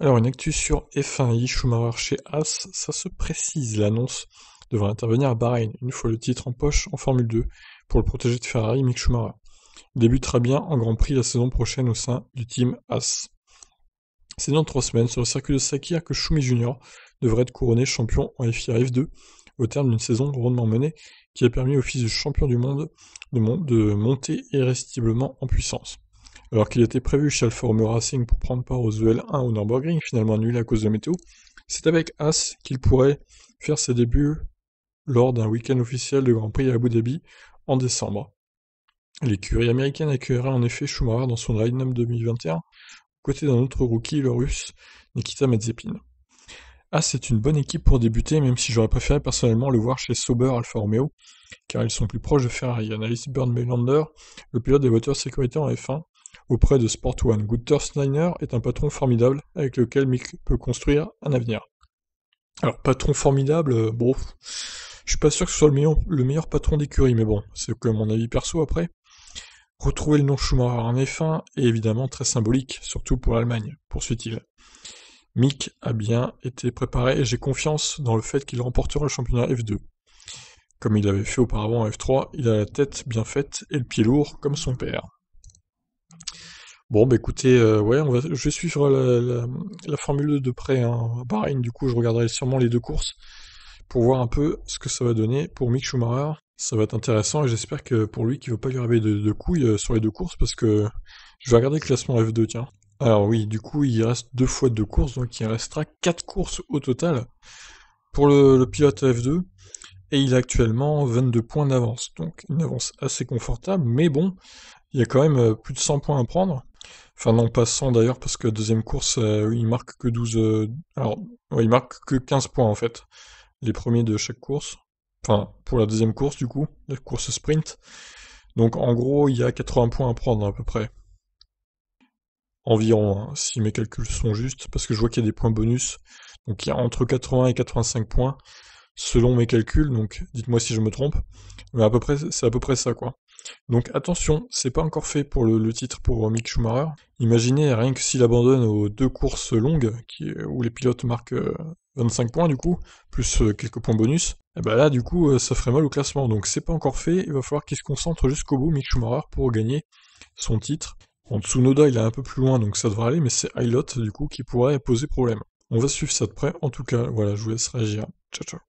Alors une actu sur F1, i Schumacher chez As, ça se précise, l'annonce devrait intervenir à Bahreïn, une fois le titre en poche en Formule 2, pour le protégé de Ferrari, Mick Schumacher. Il débutera bien en Grand Prix la saison prochaine au sein du team Haas. C'est dans trois semaines sur le circuit de Sakir que Schumi Junior devrait être couronné champion en FIA F2 au terme d'une saison rondement menée qui a permis au fils du champion du monde de, de monter irrésistiblement en puissance. Alors qu'il était prévu chez Romeo Racing pour prendre part aux EL1 au Nürburgring, finalement annulé à cause de météo, c'est avec As qu'il pourrait faire ses débuts lors d'un week-end officiel de Grand Prix à Abu Dhabi en décembre. L'écurie américaine accueillera en effet Schumacher dans son line 2021, côté d'un autre rookie, le russe Nikita Mazepin. Haas est une bonne équipe pour débuter, même si j'aurais préféré personnellement le voir chez Sauber Alfa Romeo, car ils sont plus proches de Ferrari, analyse Burn Melander, le pilote des voitures sécurité en F1, auprès de Sport One, Gunther Steiner est un patron formidable avec lequel Mick peut construire un avenir. Alors, patron formidable, euh, bon, je suis pas sûr que ce soit le meilleur, patron d'écurie, mais bon, c'est que mon avis perso après. Retrouver le nom Schumacher en F1 est évidemment très symbolique, surtout pour l'Allemagne, poursuit-il. Mick a bien été préparé et j'ai confiance dans le fait qu'il remportera le championnat F2. Comme il avait fait auparavant en F3, il a la tête bien faite et le pied lourd comme son père. Bon, bah écoutez, euh, ouais, on je vais suivre la, Formule de près. pareil, hein, du coup, je regarderai sûrement les deux courses pour voir un peu ce que ça va donner pour Mick Schumacher. Ça va être intéressant et j'espère que pour lui, qu'il ne va pas lui arriver de, couilles euh, sur les deux courses parce que je vais regarder le classement F2, tiens. Alors oui, du coup, il reste deux fois deux courses, donc il restera quatre courses au total pour le, le pilote F2. Et il a actuellement 22 points d'avance, donc une avance assez confortable, mais bon, il y a quand même euh, plus de 100 points à prendre. Enfin, non, pas 100 d'ailleurs, parce que deuxième course, euh, il marque que 12. Euh, alors, il marque que 15 points en fait. Les premiers de chaque course. Enfin, pour la deuxième course, du coup, la course sprint. Donc, en gros, il y a 80 points à prendre à peu près. Environ, hein, si mes calculs sont justes, parce que je vois qu'il y a des points bonus. Donc, il y a entre 80 et 85 points, selon mes calculs. Donc, dites-moi si je me trompe. Mais à peu près, c'est à peu près ça, quoi. Donc attention, c'est pas encore fait pour le, titre pour Mick Schumacher. Imaginez rien que s'il abandonne aux deux courses longues, qui, euh, où les pilotes marquent 25 euh, points du coup, plus euh, quelques points bonus, et eh bah ben là du coup ça ferait mal au classement. Donc c'est pas encore fait, il va falloir qu'il se concentre jusqu'au bout Mick Schumacher pour gagner son titre. En Noda il est un peu plus loin donc ça devrait aller, mais c'est Ilot du coup qui pourrait poser problème. On va suivre ça de près, en tout cas voilà, je vous laisse réagir. Ciao ciao